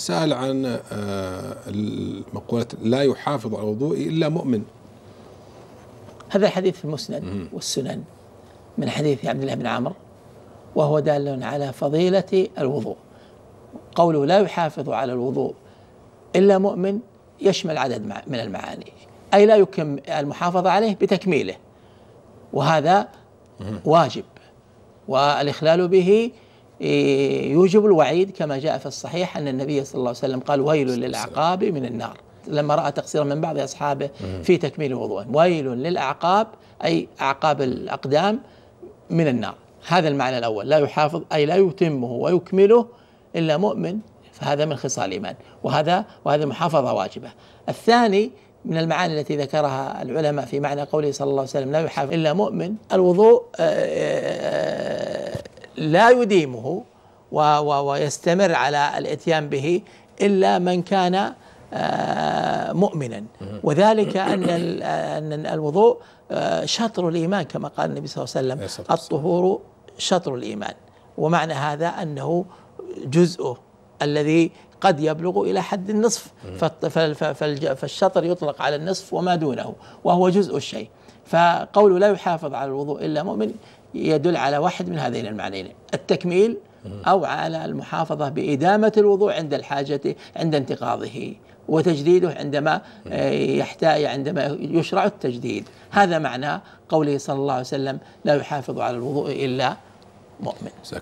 سأل عن آه، مقولة لا يحافظ على الوضوء إلا مؤمن هذا حديث في المسند والسنن من حديث عبد الله بن عمرو وهو دال على فضيلة الوضوء قوله لا يحافظ على الوضوء إلا مؤمن يشمل عدد من المعاني أي لا يكم المحافظة عليه بتكميله وهذا واجب والإخلال به إيه، يوجب الوعيد كما جاء في الصحيح أن النبي صلى الله عليه وسلم قال ويل للعقاب من النار لما رأى تقصيرا من بعض أصحابه في تكميل وضوء ويل للأعقاب أي أعقاب الأقدام من النار هذا المعنى الأول لا يحافظ أي لا يتمه ويكمله إلا مؤمن فهذا من خصال الإيمان وهذا وهذه محافظة واجبة الثاني من المعاني التي ذكرها العلماء في معنى قوله صلى الله عليه وسلم لا يحافظ إلا مؤمن الوضوء آه، آه، آه، لا يديمه ويستمر على الاتيان به الا من كان آه، مؤمنا وذلك ان ان الوضوء آه، شطر الايمان كما قال النبي صلى الله عليه وسلم الطهور شطر الايمان ومعنى هذا انه جزءه الذي قد يبلغ إلى حد النصف فالشطر يطلق على النصف وما دونه وهو جزء الشيء فقوله لا يحافظ على الوضوء إلا مؤمن يدل على واحد من هذين المعنيين التكميل أو على المحافظة بإدامة الوضوء عند الحاجة عند انتقاضه وتجديده عندما آه، يحتاج عندما يشرع التجديد هذا معنى قوله صلى الله عليه وسلم لا يحافظ على الوضوء إلا مؤمن